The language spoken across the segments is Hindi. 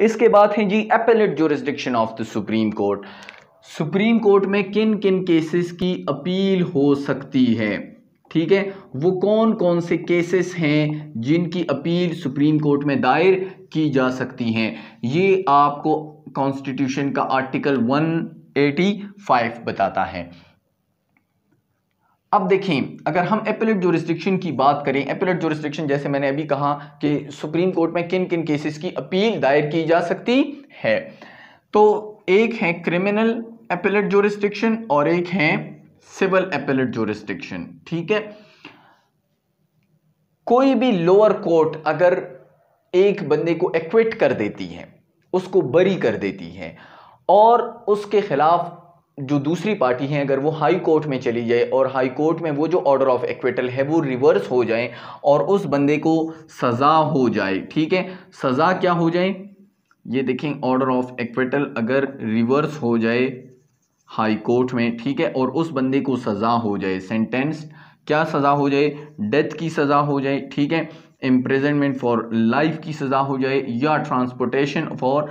इसके बाद है जी appellate jurisdiction of the supreme court supreme court में किन किन केसेस की अपील हो सकती है ठीक है वो कौन कौन से केसेस हैं जिनकी अपील सुप्रीम कोर्ट में दायर की जा सकती हैं ये आपको कॉन्स्टिट्यूशन का आर्टिकल 185 बताता है अब देखें अगर हम एपिलेट जोरिस्ट्रिक्शन की बात करें एपिलेट जोरिस्ट्रिक्शन जैसे मैंने अभी कहा कि सुप्रीम कोर्ट में किन किन केसेस की अपील दायर की जा सकती है तो एक है क्रिमिनल एपिलेट जोरिस्ट्रिक्शन और एक है सिविल एपिलेट जोरिस्ट्रिक्शन ठीक है कोई भी लोअर कोर्ट अगर एक बंदे को एक्विट कर देती है उसको बरी कर देती है और उसके खिलाफ जो दूसरी पार्टी है अगर वो हाई कोर्ट में चली जाए और हाई कोर्ट में वो जो ऑर्डर ऑफ एक्विटल है वो रिवर्स हो जाए और उस बंदे को सज़ा हो जाए ठीक है सज़ा क्या हो जाए ये देखें ऑर्डर ऑफ एक्विटल अगर रिवर्स हो जाए हाई कोर्ट में ठीक है और उस बंदे को सज़ा हो जाए सेंटेंस क्या सज़ा हो जाए डेथ की सज़ा हो जाए ठीक है इम्प्रेजनमेंट फॉर लाइफ की सज़ा हो जाए या ट्रांसपोर्टेशन फॉर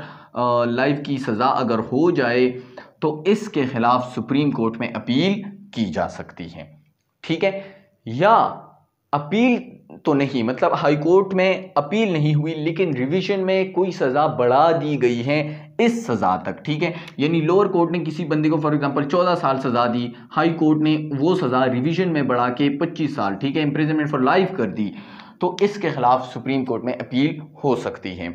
लाइफ की सज़ा अगर हो जाए तो इसके खिलाफ सुप्रीम कोर्ट में अपील की जा सकती है ठीक है या अपील तो नहीं मतलब हाई कोर्ट में अपील नहीं हुई लेकिन रिवीजन में कोई सज़ा बढ़ा दी गई है इस सज़ा तक ठीक है यानी लोअर कोर्ट ने किसी बंदे को फॉर एग्जांपल 14 साल सज़ा दी हाई कोर्ट ने वो सज़ा रिवीजन में बढ़ा के 25 साल ठीक है इम्प्रिजनमेंट फॉर लाइफ कर दी तो इसके खिलाफ सुप्रीम कोर्ट में अपील हो सकती है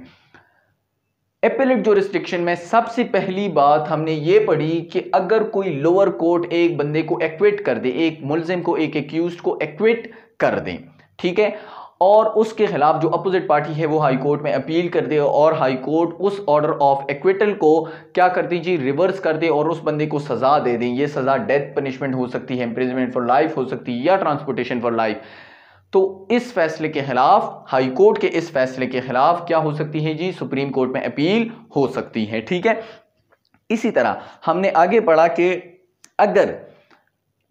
एपिलेट जो रिस्ट्रिक्शन में सबसे पहली बात हमने ये पढ़ी कि अगर कोई लोअर कोर्ट एक बंदे को एक्वेट कर दे एक मुलजिम को एक एक्यूज को एक्वेट कर दे ठीक है और उसके खिलाफ जो अपोजिट पार्टी है वो हाई कोर्ट में अपील कर दे और हाई कोर्ट उस ऑर्डर ऑफ एक्विटल को क्या कर दीजिए जी रिवर्स कर दे और उस बंदे को सज़ा दे दें ये सज़ा डेथ पनिशमेंट हो सकती है इम्प्रिजमेंट फॉर लाइफ हो सकती है या ट्रांसपोर्टेशन फॉर लाइफ तो इस फैसले के खिलाफ हाई कोर्ट के इस फैसले के खिलाफ क्या हो सकती है जी सुप्रीम कोर्ट में अपील हो सकती है ठीक है इसी तरह हमने आगे पढ़ा कि अगर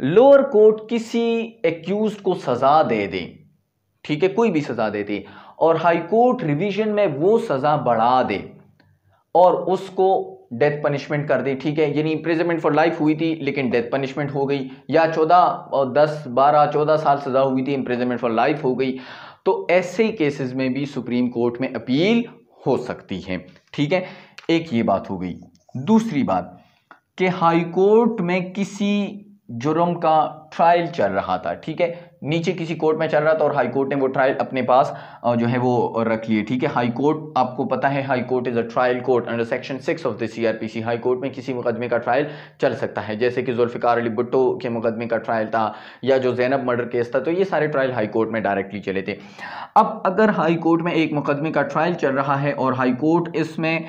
लोअर कोर्ट किसी एक्यूज को सजा दे दे ठीक है कोई भी सजा दे दे और हाई कोर्ट रिवीजन में वो सजा बढ़ा दे और उसको डेथ पनिशमेंट कर दी ठीक है यानी इम्प्रेजमेंट फॉर लाइफ हुई थी लेकिन डेथ पनिशमेंट हो गई या चौदह और दस बारह चौदह साल सज़ा हुई थी इंप्रिजमेंट फॉर लाइफ हो गई तो ऐसे ही केसेस में भी सुप्रीम कोर्ट में अपील हो सकती है ठीक है एक ये बात हो गई दूसरी बात कि हाई कोर्ट में किसी जुर्म का ट्रायल चल रहा था ठीक है नीचे किसी कोर्ट में चल रहा था और हाई कोर्ट ने वो ट्रायल अपने पास जो है वो रख लिए ठीक है हाई कोर्ट आपको पता है high court is a trial court under section six of the CrPC high court में किसी मुकदमे का ट्रायल चल सकता है जैसे कि जुल्फ़िकार अली भुट्टो के मुकदमे का ट्रायल था या जो जैनब मर्डर केस था तो ये सारे ट्रायल हाई कोर्ट में डायरेक्टली चले थे अब अगर हाई कोर्ट में एक मुकदमे का ट्रायल चल रहा है और हाई कोर्ट इसमें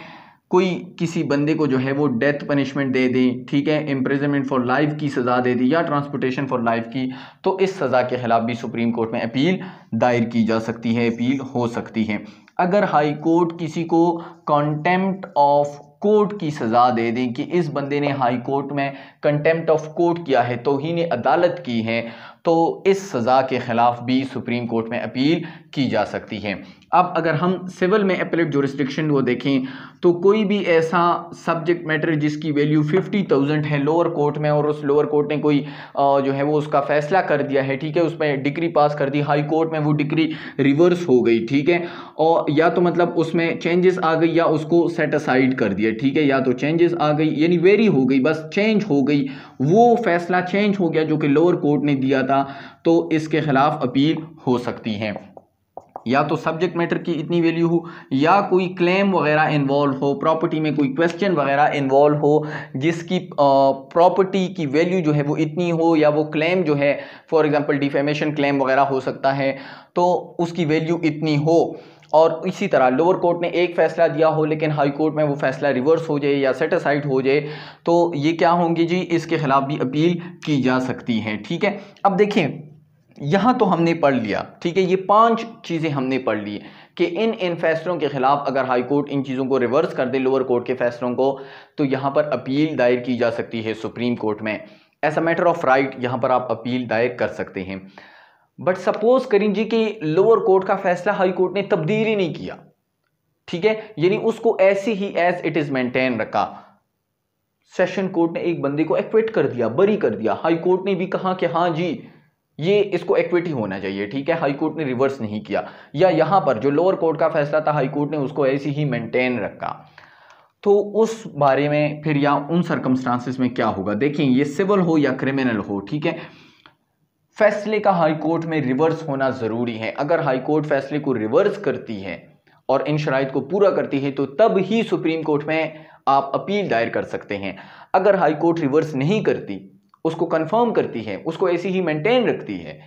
कोई किसी बंदे को जो है वो डेथ पनिशमेंट दे दें ठीक है इम्प्रिजनमेंट फॉर लाइफ की सज़ा दे दी या ट्रांसपोर्टेशन फॉर लाइफ की तो इस सज़ा के ख़िलाफ़ भी सुप्रीम कोर्ट में अपील दायर की जा सकती है अपील हो सकती है अगर हाई कोर्ट किसी को कॉन्टेम्प्ट ऑफ कोर्ट की सज़ा दे दें कि इस बंदे ने हाई कोर्ट में कंटेम्प्ट ऑफ कोर्ट किया है तो ही ने अदालत की है तो इस सज़ा के ख़िलाफ़ भी सुप्रीम कोर्ट में अपील की जा सकती है अब अगर हम सिविल में अपलेट रिस्ट्रिक्शन वो देखें तो कोई भी ऐसा सब्जेक्ट मैटर जिसकी वैल्यू फिफ्टी थाउजेंड है लोअर कोर्ट में और उस लोअर कोर्ट ने कोई जो है वो उसका फ़ैसला कर दिया है ठीक है उसमें डिग्री पास कर दी हाई कोर्ट में वो डिग्री रिवर्स हो गई ठीक है और या तो मतलब उसमें चेंजेस आ गई या उसको सेटसाइड कर दिया ठीक है या तो चेंजेस आ गई यानी वेरी हो गई बस चेंज हो गई वो फैसला चेंज हो गया जो कि लोअर कोर्ट ने दिया था तो इसके ख़िलाफ़ अपील हो सकती है या तो सब्जेक्ट मैटर की इतनी वैल्यू हो या कोई क्लेम वगैरह इन्वॉल्व हो प्रॉपर्टी में कोई क्वेश्चन वगैरह इन्वॉल्व हो जिसकी प्रॉपर्टी की वैल्यू जो है वो इतनी हो या वो क्लेम जो है फॉर एग्ज़ाम्पल डिफेमेशन क्लेम वगैरह हो सकता है तो उसकी वैल्यू इतनी हो और इसी तरह लोअर कोर्ट ने एक फ़ैसला दिया हो लेकिन हाई कोर्ट में वो फ़ैसला रिवर्स हो जाए या सेटिसाइड हो जाए तो ये क्या होंगी जी इसके ख़िलाफ़ भी अपील की जा सकती है ठीक है अब देखिए यहाँ तो हमने पढ़ लिया ठीक है ये पांच चीज़ें हमने पढ़ ली कि इन इन फैसलों के ख़िलाफ़ अगर हाई कोर्ट इन चीज़ों को रिवर्स कर दे लोअर कोर्ट के फैसलों को तो यहाँ पर अपील दायर की जा सकती है सुप्रीम कोर्ट में as a matter of right यहाँ पर आप अपील दायर कर सकते हैं बट सपोज करें जी कि लोअर कोर्ट का फैसला हाई कोर्ट ने तब्दील ही नहीं किया ठीक है यानी उसको ऐसी ही एज इट इज मेंटेन रखा सेशन कोर्ट ने एक बंदे को एक्विट कर दिया बरी कर दिया हाई कोर्ट ने भी कहा कि हाँ जी ये इसको एक्विटी होना चाहिए ठीक है हाई कोर्ट ने रिवर्स नहीं किया या यहां पर जो लोअर कोर्ट का फैसला था हाई कोर्ट ने उसको ऐसी ही मेंटेन रखा तो उस बारे में फिर या उन सर्कमस्टांसिस में क्या होगा देखिए ये सिविल हो या क्रिमिनल हो ठीक है फैसले का हाई कोर्ट में रिवर्स होना ज़रूरी है अगर हाई कोर्ट फैसले को रिवर्स करती है और इन शराइ को पूरा करती है तो तब ही सुप्रीम कोर्ट में आप अपील दायर कर सकते हैं अगर हाई कोर्ट रिवर्स नहीं करती उसको कंफर्म करती है उसको ऐसी ही मेंटेन रखती है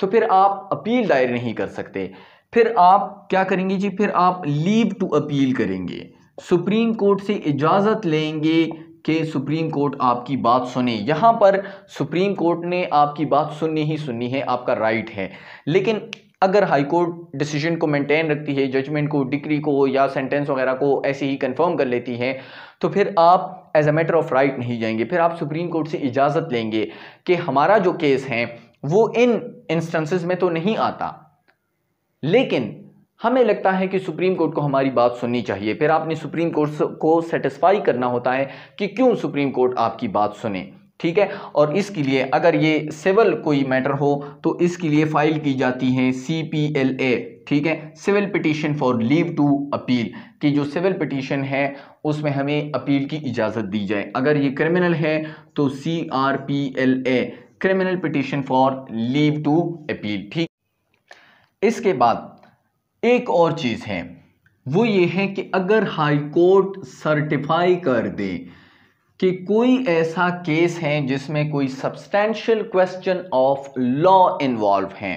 तो फिर आप अपील दायर नहीं कर सकते फिर आप क्या करेंगे जी फिर आप लीव टू अपील करेंगे सुप्रीम कोर्ट से इजाज़त लेंगे के सुप्रीम कोर्ट आपकी बात सुने यहाँ पर सुप्रीम कोर्ट ने आपकी बात सुननी ही सुननी है आपका राइट है लेकिन अगर हाई कोर्ट डिसीजन को मेंटेन रखती है जजमेंट को डिग्री को या सेंटेंस वगैरह को ऐसे ही कंफर्म कर लेती है तो फिर आप as a matter of right नहीं जाएंगे फिर आप सुप्रीम कोर्ट से इजाज़त लेंगे कि हमारा जो केस है वो इन इंस्टेंसेस में तो नहीं आता लेकिन हमें लगता है कि सुप्रीम कोर्ट को हमारी बात सुननी चाहिए फिर आपने सुप्रीम कोर्ट को सेटिस्फाई करना होता है कि क्यों सुप्रीम कोर्ट आपकी बात सुने ठीक है और इसके लिए अगर ये सिविल कोई मैटर हो तो इसके लिए फाइल की जाती है सी पी एल ए ठीक है civil petition for leave to appeal कि जो सिविल पिटीशन है उसमें हमें अपील की इजाज़त दी जाए अगर ये क्रिमिनल है तो C R P L A criminal petition for leave to appeal ठीक इसके बाद एक और चीज़ है वो ये है कि अगर हाई कोर्ट सर्टिफाई कर दे कि कोई ऐसा केस है जिसमें कोई substantial question of law involve हैं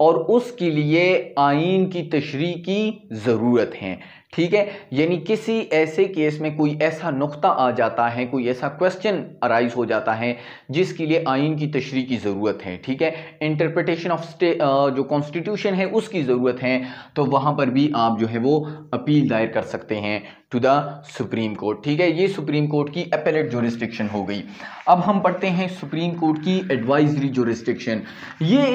और उसके लिए आइन की तशरी की ज़रूरत है ठीक है यानी किसी ऐसे केस में कोई ऐसा नुक्ता आ जाता है कोई ऐसा क्वेश्चन अराइज हो जाता है जिसके लिए आइन की तशरी की ज़रूरत है ठीक है इंटरप्रटेशन ऑफ स्टे जो कॉन्स्टिट्यूशन है उसकी ज़रूरत है तो वहाँ पर भी आप जो है वो अपील दायर कर सकते हैं टू द सुप्रीम कोर्ट ठीक है ये सुप्रीम कोर्ट की अपेलेट जो हो गई अब हम पढ़ते हैं सुप्रीम कोर्ट की एडवाइजरी जो ये